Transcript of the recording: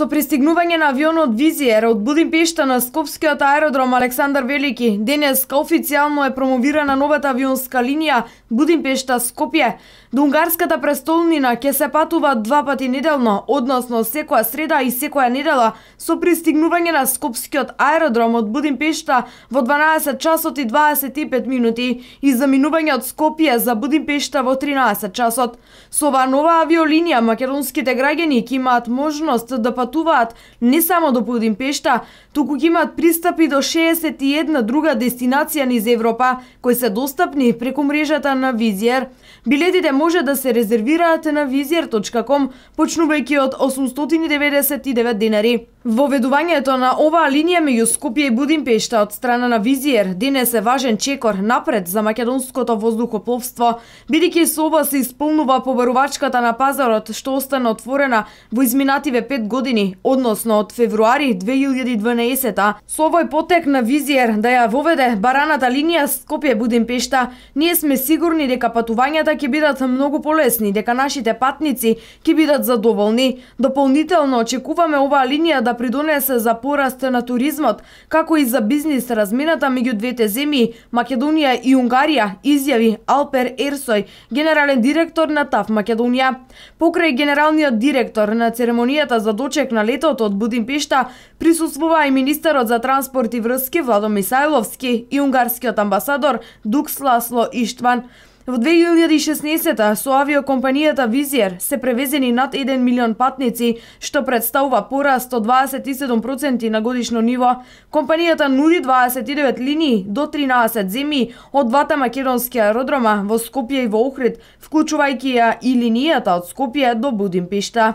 Со пристигнување на авионот Визиер од Будимпешта на Скопскиот аеродром Александар Велики, денеска официјално е промовирана новата авионска линија Будимпешта-Скопје. До унгарската престолнина ќе се патува два пати неделно, односно секоја среда и секоја недела, со пристигнување на Скопскиот аеродром од Будимпешта во 12 часот и 25 минути и заминување од Скопје за Будимпешта во 13 часот. Со оваа нова авиолинија македонските граѓани ќе имаат можност да патуваат патуваат не само до Будимпешта, туку ќе имат пристапи до 61 друга дестинација низ Европа, кои се достапни преку мрежата на Визиер. Билетите може да се резервираат на vizier.com, почнувајќи од 899 денари. Воведувањето на оваа линија меѓу Скопје и Будимпешта од страна на Визиер денес е важен чекор напред за македонското воздухопловство, бидејќи со ова се исполнува побарувачката на пазарот што остана отворена во изминативе 5 години, односно од февруари 2012 Со овој потек на Визиер да ја воведе бараната линија Скопје Будимпешта, ние сме сигурни дека патувањата ќе бидат многу полесни, дека нашите патници ќе бидат задоволни. Дополнително очекуваме оваа линија да да придонесе за пораст на туризмот, како и за бизнис размената меѓу двете земји, Македонија и Унгарија, изјави Алпер Ерсој, генерален директор на ТАФ Македонија. Покрај генералниот директор на церемонијата за дочек на летото од Будимпешта, присуствува и министерот за транспорт и врски Владо Мисајловски и унгарскиот амбасадор Ласло Иштван. Во 2016-та со авиокомпанијата Визиер се превезени над 1 милион патници, што представува пораст од 27% на годишно ниво. Компанијата нуди 29 линии до 13 земји од двата македонски аеродрома во Скопје и во Охрид, вклучувајќи ја и линијата од Скопје до Будимпишта.